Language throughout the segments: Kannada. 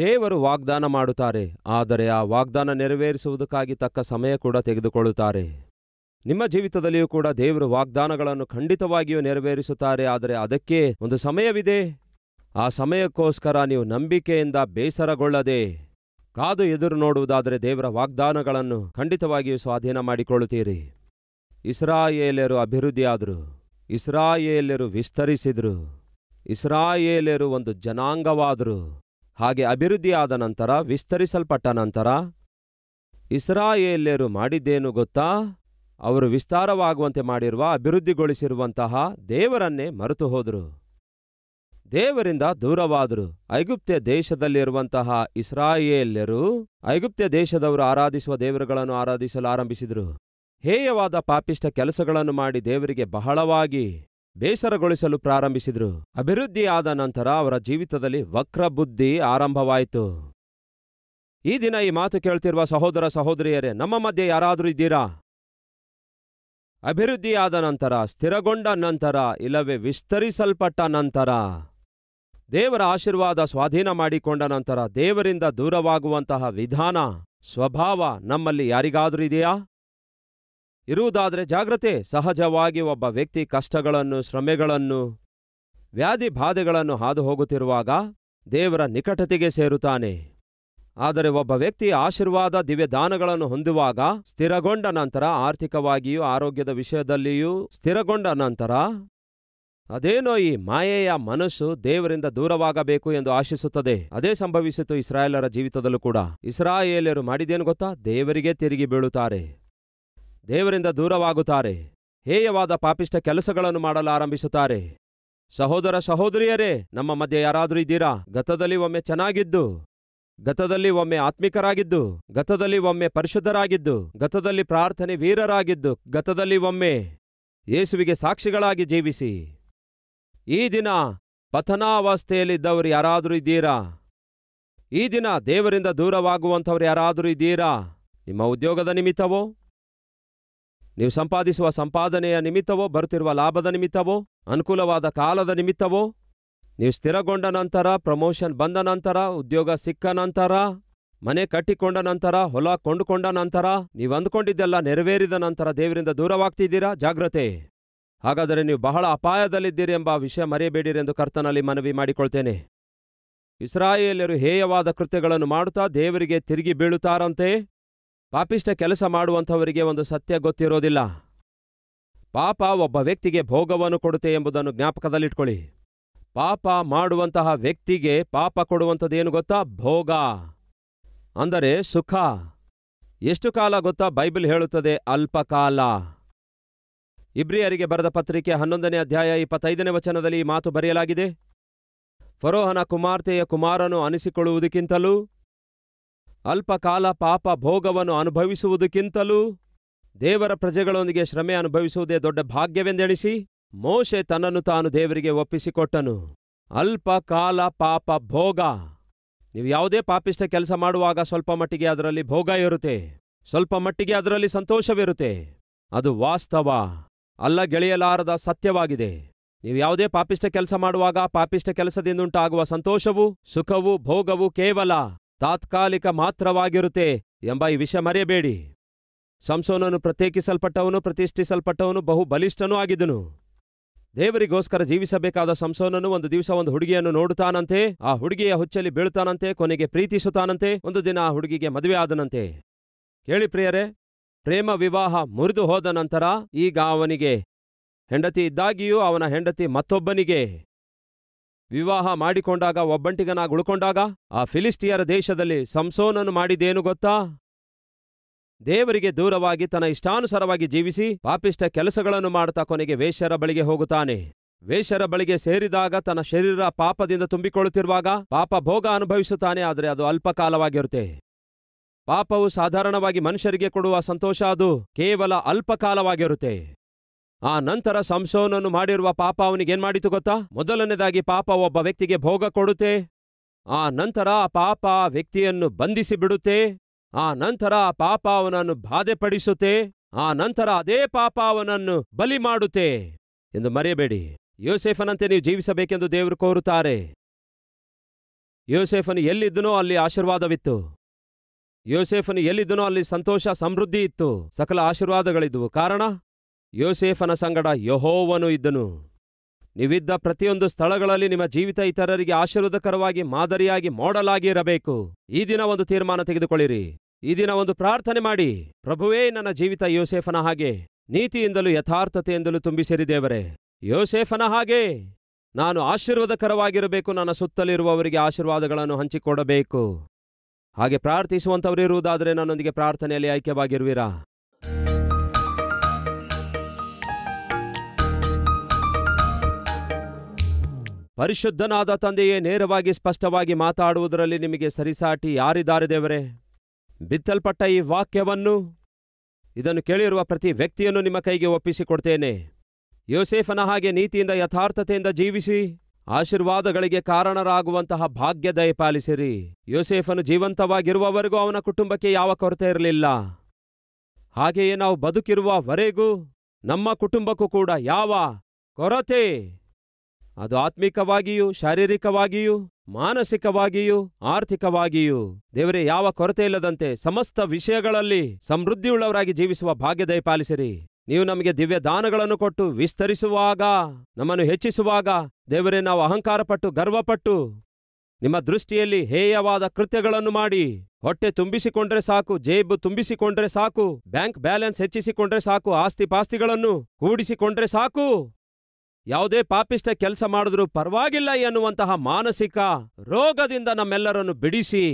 ದೇವರು ವಾಗ್ದಾನ ಮಾಡುತ್ತಾರೆ ಆದರೆ ಆ ವಾಗ್ದಾನ ನೆರವೇರಿಸುವುದಕ್ಕಾಗಿ ತಕ್ಕ ಸಮಯ ಕೂಡ ತೆಗೆದುಕೊಳ್ಳುತ್ತಾರೆ ನಿಮ್ಮ ಜೀವಿತದಲ್ಲಿಯೂ ಕೂಡ ದೇವರು ವಾಗ್ದಾನಗಳನ್ನು ಖಂಡಿತವಾಗಿಯೂ ನೆರವೇರಿಸುತ್ತಾರೆ ಆದರೆ ಅದಕ್ಕೆ ಒಂದು ಸಮಯವಿದೆ ಆ ಸಮಯಕ್ಕೋಸ್ಕರ ನೀವು ನಂಬಿಕೆಯಿಂದ ಬೇಸರಗೊಳ್ಳದೆ ಕಾದು ಎದುರು ನೋಡುವುದಾದರೆ ದೇವರ ವಾಗ್ದಾನಗಳನ್ನು ಖಂಡಿತವಾಗಿಯೂ ಸ್ವಾಧೀನ ಮಾಡಿಕೊಳ್ಳುತ್ತೀರಿ ಇಸ್ರಾಯೇಲರು ಅಭಿವೃದ್ಧಿಯಾದರು ಇಸ್ರಾಯೇಲ್ಯರು ವಿಸ್ತರಿಸಿದರು ಇಸ್ರಾಯೇಲ್ಯರು ಒಂದು ಜನಾಂಗವಾದರು ಹಾಗೆ ಅಭಿವೃದ್ಧಿಯಾದ ನಂತರ ವಿಸ್ತರಿಸಲ್ಪಟ್ಟ ನಂತರ ಇಸ್ರಾಯೇಲ್ಯರು ಮಾಡಿದ್ದೇನು ಗೊತ್ತಾ ಅವರು ವಿಸ್ತಾರವಾಗುವಂತೆ ಮಾಡಿರುವ ಅಭಿವೃದ್ಧಿಗೊಳಿಸಿರುವಂತಹ ದೇವರನ್ನೇ ಮರೆತು ಹೋದರು ದೇವರಿಂದ ದೂರವಾದರು ಐಗುಪ್ತ ದೇಶದಲ್ಲಿರುವಂತಹ ಇಸ್ರಾಯೇಲ್ಯರು ಐಗುಪ್ತ ದೇಶದವರು ಆರಾಧಿಸುವ ದೇವರುಗಳನ್ನು ಆರಾಧಿಸಲು ಆರಂಭಿಸಿದರು ಹೇಯವಾದ ಪಾಪಿಷ್ಟ ಕೆಲಸಗಳನ್ನು ಮಾಡಿ ದೇವರಿಗೆ ಬಹಳವಾಗಿ ಬೇಸರಗೊಳಿಸಲು ಪ್ರಾರಂಭಿಸಿದರು ಅಭಿವೃದ್ಧಿಯಾದ ನಂತರ ಅವರ ಜೀವಿತದಲ್ಲಿ ವಕ್ರಬುದ್ಧಿ ಆರಂಭವಾಯಿತು ಈ ದಿನ ಈ ಮಾತು ಕೇಳ್ತಿರುವ ಸಹೋದರ ಸಹೋದರಿಯರೇ ನಮ್ಮ ಮಧ್ಯೆ ಯಾರಾದರೂ ಇದ್ದೀರಾ ಅಭಿವೃದ್ಧಿಯಾದ ನಂತರ ಸ್ಥಿರಗೊಂಡ ನಂತರ ಇಲ್ಲವೇ ವಿಸ್ತರಿಸಲ್ಪಟ್ಟ ನಂತರ ದೇವರ ಆಶೀರ್ವಾದ ಸ್ವಾಧೀನ ಮಾಡಿಕೊಂಡ ನಂತರ ದೇವರಿಂದ ದೂರವಾಗುವಂತಹ ವಿಧಾನ ಸ್ವಭಾವ ನಮ್ಮಲ್ಲಿ ಯಾರಿಗಾದರೂ ಇದೆಯಾ ಇರುವುದಾದರೆ ಜಾಗ್ರತೆ ಸಹಜವಾಗಿ ಒಬ್ಬ ವ್ಯಕ್ತಿ ಕಷ್ಟಗಳನ್ನು ಶ್ರಮೆಗಳನ್ನು ವ್ಯಾಧಿ ಬಾಧೆಗಳನ್ನು ಹಾದು ಹೋಗುತ್ತಿರುವಾಗ ದೇವರ ನಿಕಟತೆಗೆ ಸೇರುತ್ತಾನೆ ಆದರೆ ಒಬ್ಬ ವ್ಯಕ್ತಿ ಆಶೀರ್ವಾದ ದಿವ್ಯದಾನಗಳನ್ನು ಹೊಂದುವಾಗ ಸ್ಥಿರಗೊಂಡ ನಂತರ ಆರ್ಥಿಕವಾಗಿಯೂ ಆರೋಗ್ಯದ ವಿಷಯದಲ್ಲಿಯೂ ಸ್ಥಿರಗೊಂಡ ನಂತರ ಅದೇನೋ ಈ ಮಾಯೆಯ ಮನಸ್ಸು ದೇವರಿಂದ ದೂರವಾಗಬೇಕು ಎಂದು ಆಶಿಸುತ್ತದೆ ಅದೇ ಸಂಭವಿಸಿತು ಇಸ್ರಾಯೇಲರ ಜೀವಿತದಲ್ಲೂ ಕೂಡ ಇಸ್ರಾಯೇಲರು ಮಾಡಿದೇನು ಗೊತ್ತಾ ದೇವರಿಗೆ ತಿರುಗಿ ಬೀಳುತ್ತಾರೆ ದೇವರಿಂದ ದೂರವಾಗುತ್ತಾರೆ ಹೇಯವಾದ ಪಾಪಿಷ್ಟ ಕೆಲಸಗಳನ್ನು ಮಾಡಲಾರಂಭಿಸುತ್ತಾರೆ ಸಹೋದರ ಸಹೋದರಿಯರೇ ನಮ್ಮ ಮಧ್ಯೆ ಯಾರಾದರೂ ಇದ್ದೀರಾ ಗತದಲ್ಲಿ ಒಮ್ಮೆ ಚೆನ್ನಾಗಿದ್ದು ಗತದಲ್ಲಿ ಒಮ್ಮೆ ಆತ್ಮಿಕರಾಗಿದ್ದು ಗತದಲ್ಲಿ ಒಮ್ಮೆ ಪರಿಶುದ್ಧರಾಗಿದ್ದು ಗತದಲ್ಲಿ ಪ್ರಾರ್ಥನೆ ವೀರರಾಗಿದ್ದು ಗತದಲ್ಲಿ ಒಮ್ಮೆ ಯೇಸುವಿಗೆ ಸಾಕ್ಷಿಗಳಾಗಿ ಜೀವಿಸಿ ಈ ದಿನ ಪಥನಾವಸ್ಥೆಯಲ್ಲಿದ್ದವರು ಯಾರಾದರೂ ಇದ್ದೀರಾ ಈ ದಿನ ದೇವರಿಂದ ದೂರವಾಗುವಂಥವ್ರು ಯಾರಾದರೂ ಇದ್ದೀರಾ ನಿಮ್ಮ ಉದ್ಯೋಗದ ನಿಮಿತ್ತವೋ ನೀವು ಸಂಪಾದಿಸುವ ಸಂಪಾದನೆಯ ನಿಮಿತ್ತವೋ ಬರುತ್ತಿರುವ ಲಾಭದ ನಿಮಿತ್ತವೋ ಅನುಕೂಲವಾದ ಕಾಲದ ನಿಮಿತ್ತವೋ ನೀವು ಸ್ಥಿರಗೊಂಡ ನಂತರ ಪ್ರಮೋಷನ್ ಬಂದ ನಂತರ ಉದ್ಯೋಗ ಸಿಕ್ಕ ನಂತರ ಮನೆ ಕಟ್ಟಿಕೊಂಡ ನಂತರ ಹೊಲ ಕೊಂಡುಕೊಂಡ ನಂತರ ನೀವು ಅಂದ್ಕೊಂಡಿದ್ದೆಲ್ಲ ನೆರವೇರಿದ ನಂತರ ದೇವರಿಂದ ದೂರವಾಗ್ತಿದ್ದೀರಾ ಜಾಗ್ರತೆ ಹಾಗಾದರೆ ನೀವು ಬಹಳ ಅಪಾಯದಲ್ಲಿದ್ದೀರಿ ಎಂಬ ವಿಷಯ ಮರೆಯಬೇಡಿರಿ ಎಂದು ಕರ್ತನಲ್ಲಿ ಮನವಿ ಮಾಡಿಕೊಳ್ತೇನೆ ಇಸ್ರಾಯೇಲರು ಹೇಯವಾದ ಕೃತ್ಯಗಳನ್ನು ಮಾಡುತ್ತಾ ದೇವರಿಗೆ ತಿರುಗಿ ಬೀಳುತ್ತಾರಂತೆ ಪಾಪಿಷ್ಟ ಕೆಲಸ ಮಾಡುವಂಥವರಿಗೆ ಒಂದು ಸತ್ಯ ಗೊತ್ತಿರೋದಿಲ್ಲ ಪಾಪ ಒಬ್ಬ ವ್ಯಕ್ತಿಗೆ ಭೋಗವನ್ನು ಕೊಡುತ್ತೆ ಎಂಬುದನ್ನು ಜ್ಞಾಪಕದಲ್ಲಿಟ್ಕೊಳ್ಳಿ ಪಾಪ ಮಾಡುವಂತಹ ವ್ಯಕ್ತಿಗೆ ಪಾಪ ಕೊಡುವಂಥದ್ದೇನು ಗೊತ್ತಾ ಭೋಗ ಅಂದರೆ ಸುಖ ಎಷ್ಟು ಕಾಲ ಗೊತ್ತಾ ಬೈಬಲ್ ಹೇಳುತ್ತದೆ ಅಲ್ಪಕಾಲ ಇಬ್ರಿಯರಿಗೆ ಬರೆದ ಪತ್ರಿಕೆ ಹನ್ನೊಂದನೇ ಅಧ್ಯಾಯ ಇಪ್ಪತ್ತೈದನೇ ವಚನದಲ್ಲಿ ಈ ಮಾತು ಬರೆಯಲಾಗಿದೆ ಫರೋಹನ ಕುಮಾರ್ತೆಯ ಕುಮಾರನು ಅನಿಸಿಕೊಳ್ಳುವುದಕ್ಕಿಂತಲೂ ಅಲ್ಪಕಾಲ ಪಾಪ ಭೋಗವನ್ನು ಅನುಭವಿಸುವುದಕ್ಕಿಂತಲೂ ದೇವರ ಪ್ರಜೆಗಳೊಂದಿಗೆ ಶ್ರಮೆ ಅನುಭವಿಸುವುದೇ ದೊಡ್ಡ ಭಾಗ್ಯವೆಂದೆಣಿಸಿ ಮೋಶೆ ತನ್ನನ್ನು ತಾನು ದೇವರಿಗೆ ಒಪ್ಪಿಸಿಕೊಟ್ಟನು ಅಲ್ಪಕಾಲ ಪಾಪ ಭೋಗ ನೀವು ಯಾವುದೇ ಪಾಪಿಷ್ಟ ಕೆಲಸ ಮಾಡುವಾಗ ಸ್ವಲ್ಪ ಮಟ್ಟಿಗೆ ಅದರಲ್ಲಿ ಭೋಗ ಇರುತ್ತೆ ಸ್ವಲ್ಪ ಮಟ್ಟಿಗೆ ಅದರಲ್ಲಿ ಸಂತೋಷವಿರುತ್ತೆ ಅದು ವಾಸ್ತವ ಅಲ್ಲ ಗೆಳೆಯಲಾರದ ಸತ್ಯವಾಗಿದೆ ನೀವು ಯಾವುದೇ ಪಾಪಿಷ್ಟ ಕೆಲಸ ಮಾಡುವಾಗ ಪಾಪಿಷ್ಟ ಕೆಲಸದಿಂದಂಟಾಗುವ ಸಂತೋಷವು ಸುಖವು ಭೋಗವು ಕೇವಲ ತಾತ್ಕಾಲಿಕ ಮಾತ್ರವಾಗಿರುತ್ತೆ ಎಂಬ ಈ ವಿಷಯ ಮರೆಯಬೇಡಿ ಸಂಸೋನನು ಪ್ರತ್ಯೇಕಿಸಲ್ಪಟ್ಟವನು ಪ್ರತಿಷ್ಠಿಸಲ್ಪಟ್ಟವನು ಬಹು ಬಲಿಷ್ಠನೂ ಆಗಿದನು ದೇವರಿಗೋಸ್ಕರ ಜೀವಿಸಬೇಕಾದ ಸಂಸೋನನು ಒಂದು ದಿವಸ ಒಂದು ಹುಡುಗಿಯನ್ನು ನೋಡುತ್ತಾನಂತೆ ಆ ಹುಡುಗಿಯ ಹುಚ್ಚಲ್ಲಿ ಬೀಳುತ್ತಾನಂತೆ ಕೊನೆಗೆ ಪ್ರೀತಿಸುತ್ತಾನಂತೆ ಒಂದು ದಿನ ಆ ಹುಡುಗಿಗೆ ಮದುವೆ ಆದನಂತೆ ಕೇಳಿ ಪ್ರಿಯರೇ ಪ್ರೇಮ ವಿವಾಹ ಮುರಿದು ಹೋದ ನಂತರ ಈಗ ಅವನಿಗೆ ಹೆಂಡತಿ ಇದ್ದಾಗಿಯೂ ಅವನ ಹೆಂಡತಿ ಮತ್ತೊಬ್ಬನಿಗೆ ವಿವಾಹ ಮಾಡಿಕೊಂಡಾಗ ಒಬ್ಬಂಟಿಗನಾಗಿ ಉಳ್ಕೊಂಡಾಗ ಆ ಫಿಲಿಸ್ಟಿಯರ ದೇಶದಲ್ಲಿ ಸಂಸೋನನು ಮಾಡಿದೇನು ಗೊತ್ತಾ ದೇವರಿಗೆ ದೂರವಾಗಿ ತನ್ನ ಇಷ್ಟಾನುಸಾರವಾಗಿ ಜೀವಿಸಿ ಪಾಪಿಷ್ಟ ಕೆಲಸಗಳನ್ನು ಮಾಡುತ್ತಾ ಕೊನೆಗೆ ವೇಷರ ಬಳಿಗೆ ಹೋಗುತ್ತಾನೆ ವೇಶ್ಯರ ಬಳಿಗೆ ಸೇರಿದಾಗ ತನ್ನ ಶರೀರ ಪಾಪದಿಂದ ತುಂಬಿಕೊಳ್ಳುತ್ತಿರುವಾಗ ಪಾಪ ಭೋಗ ಅನುಭವಿಸುತ್ತಾನೆ ಆದರೆ ಅದು ಅಲ್ಪಕಾಲವಾಗಿರುತ್ತೆ ಪಾಪವು ಸಾಧಾರಣವಾಗಿ ಮನುಷ್ಯರಿಗೆ ಕೊಡುವ ಸಂತೋಷ ಅದು ಕೇವಲ ಅಲ್ಪಕಾಲವಾಗಿರುತ್ತೆ ಆ ನಂತರ ಸಂಸೋನನ್ನು ಮಾಡಿರುವ ಪಾಪ ಅವನಿಗೇನ್ ಮಾಡಿತು ಗೊತ್ತಾ ಮೊದಲನೇದಾಗಿ ಪಾಪ ಒಬ್ಬ ವ್ಯಕ್ತಿಗೆ ಭೋಗ ಕೊಡುತ್ತೆ ಆ ನಂತರ ಆ ಪಾಪ ಆ ವ್ಯಕ್ತಿಯನ್ನು ಬಂಧಿಸಿ ಬಿಡುತ್ತೆ ಆ ನಂತರ ಆ ಪಾಪ ಅವನನ್ನು ಬಾಧೆಪಡಿಸುತ್ತೆ ಆ ನಂತರ ಅದೇ ಪಾಪ ಅವನನ್ನು ಬಲಿ ಮಾಡುತ್ತೆ ಎಂದು ಮರೆಯಬೇಡಿ ಯೋಸೆಫನಂತೆ ನೀವು ಜೀವಿಸಬೇಕೆಂದು ದೇವರು ಕೋರುತ್ತಾರೆ ಯೋಸೇಫನು ಎಲ್ಲಿದ್ದನೋ ಅಲ್ಲಿ ಆಶೀರ್ವಾದವಿತ್ತು ಯೋಸೇಫನು ಎಲ್ಲಿದ್ದನೋ ಅಲ್ಲಿ ಸಂತೋಷ ಸಮೃದ್ಧಿ ಇತ್ತು ಸಕಲ ಆಶೀರ್ವಾದಗಳಿದ್ವು ಕಾರಣ ಯೋಸೇಫನ ಸಂಗಡ ಯಹೋವನು ಇದ್ದನು ನೀವಿದ್ದ ಪ್ರತಿಯೊಂದು ಸ್ಥಳಗಳಲ್ಲಿ ನಿಮ್ಮ ಜೀವಿತ ಇತರರಿಗೆ ಆಶೀರ್ವಾದಕರವಾಗಿ ಮಾದರಿಯಾಗಿ ಮಾಡಲಾಗಿ ಈ ದಿನ ಒಂದು ತೀರ್ಮಾನ ತೆಗೆದುಕೊಳ್ಳಿರಿ ಈ ದಿನ ಒಂದು ಪ್ರಾರ್ಥನೆ ಮಾಡಿ ಪ್ರಭುವೇ ನನ್ನ ಜೀವಿತ ಯೋಸೇಫನ ಹಾಗೆ ನೀತಿಯಿಂದಲೂ ಯಥಾರ್ಥತೆಯಿಂದಲೂ ತುಂಬಿಸಿರಿ ದೇವರೇ ಯೋಸೇಫನ ಹಾಗೆ ನಾನು ಆಶೀರ್ವಾದಕರವಾಗಿರಬೇಕು ನನ್ನ ಸುತ್ತಲಿರುವವರಿಗೆ ಆಶೀರ್ವಾದಗಳನ್ನು ಹಂಚಿಕೊಡಬೇಕು ಹಾಗೆ ಪ್ರಾರ್ಥಿಸುವಂಥವರಿರುವುದಾದರೆ ನನ್ನೊಂದಿಗೆ ಪ್ರಾರ್ಥನೆಯಲ್ಲಿ ಐಕ್ಯವಾಗಿರುವಿರಾ ಪರಿಶುದ್ಧನಾದ ತಂದೆಯೇ ನೇರವಾಗಿ ಸ್ಪಷ್ಟವಾಗಿ ಮಾತಾಡುವುದರಲ್ಲಿ ನಿಮಗೆ ಸರಿಸಾಟಿ ಯಾರಿದ್ದಾರೆ ದೇವರೇ ಬಿತ್ತಲ್ಪಟ್ಟ ಈ ವಾಕ್ಯವನ್ನು ಇದನ್ನು ಕೇಳಿರುವ ಪ್ರತಿ ವ್ಯಕ್ತಿಯನ್ನು ನಿಮ್ಮ ಕೈಗೆ ಒಪ್ಪಿಸಿಕೊಡ್ತೇನೆ ಯೋಸೇಫನ ಹಾಗೆ ನೀತಿಯಿಂದ ಯಥಾರ್ಥತೆಯಿಂದ ಜೀವಿಸಿ ಆಶೀರ್ವಾದಗಳಿಗೆ ಕಾರಣರಾಗುವಂತಹ ಭಾಗ್ಯ ದಯಪಾಲಿಸಿರಿ ಯೋಸೇಫನು ಜೀವಂತವಾಗಿರುವವರೆಗೂ ಅವನ ಕುಟುಂಬಕ್ಕೆ ಯಾವ ಕೊರತೆ ಇರಲಿಲ್ಲ ಹಾಗೆಯೇ ನಾವು ಬದುಕಿರುವವರೆಗೂ ನಮ್ಮ ಕುಟುಂಬಕ್ಕೂ ಕೂಡ ಯಾವ ಕೊರತೆ ಅದು ಆತ್ಮಿಕವಾಗಿಯೂ ಶಾರೀರಿಕವಾಗಿಯೂ ಮಾನಸಿಕವಾಗಿಯೂ ಆರ್ಥಿಕವಾಗಿಯೂ ದೇವರೇ ಯಾವ ಕೊರತೆ ಇಲ್ಲದಂತೆ ಸಮಸ್ತ ವಿಷಯಗಳಲ್ಲಿ ಸಮೃದ್ಧಿಯುಳ್ಳವರಾಗಿ ಜೀವಿಸುವ ಭಾಗ್ಯದಯ ಪಾಲಿಸಿರಿ ನೀವು ನಮಗೆ ದಿವ್ಯ ದಾನಗಳನ್ನು ಕೊಟ್ಟು ವಿಸ್ತರಿಸುವಾಗ ನಮ್ಮನ್ನು ಹೆಚ್ಚಿಸುವಾಗ ದೇವರೇ ನಾವು ಅಹಂಕಾರಪಟ್ಟು ಗರ್ವಪಟ್ಟು ನಿಮ್ಮ ದೃಷ್ಟಿಯಲ್ಲಿ ಹೇಯವಾದ ಕೃತ್ಯಗಳನ್ನು ಮಾಡಿ ಹೊಟ್ಟೆ ತುಂಬಿಸಿಕೊಂಡ್ರೆ ಸಾಕು ಜೇಬು ತುಂಬಿಸಿಕೊಂಡ್ರೆ ಸಾಕು ಬ್ಯಾಂಕ್ ಬ್ಯಾಲೆನ್ಸ್ ಹೆಚ್ಚಿಸಿಕೊಂಡ್ರೆ ಸಾಕು ಆಸ್ತಿ ಪಾಸ್ತಿಗಳನ್ನು ಕೂಡಿಸಿಕೊಂಡ್ರೆ ಸಾಕು ಯಾವುದೇ ಪಾಪಿಷ್ಟ ಕೆಲಸ ಮಾಡಿದ್ರೂ ಪರವಾಗಿಲ್ಲ ಎನ್ನುವಂತಹ ಮಾನಸಿಕ ರೋಗದಿಂದ ನಮ್ಮೆಲ್ಲರನ್ನು ಬಿಡಿಸಿ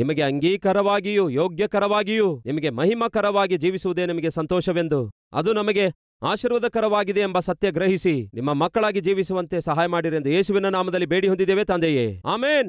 ನಿಮಗೆ ಅಂಗೀಕಾರವಾಗಿಯೂ ಯೋಗ್ಯಕರವಾಗಿಯೂ ನಿಮಗೆ ಮಹಿಮಕರವಾಗಿ ಜೀವಿಸುವುದೇ ನಿಮಗೆ ಸಂತೋಷವೆಂದು ಅದು ನಮಗೆ ಆಶೀರ್ವಾದಕರವಾಗಿದೆ ಎಂಬ ಸತ್ಯ ಗ್ರಹಿಸಿ ನಿಮ್ಮ ಮಕ್ಕಳಾಗಿ ಜೀವಿಸುವಂತೆ ಸಹಾಯ ಮಾಡಿರೆಂದು ಯೇಸುವಿನ ನಾಮದಲ್ಲಿ ಬೇಡಿ ಹೊಂದಿದ್ದೇವೆ ತಂದೆಯೇ ಆಮೇನ್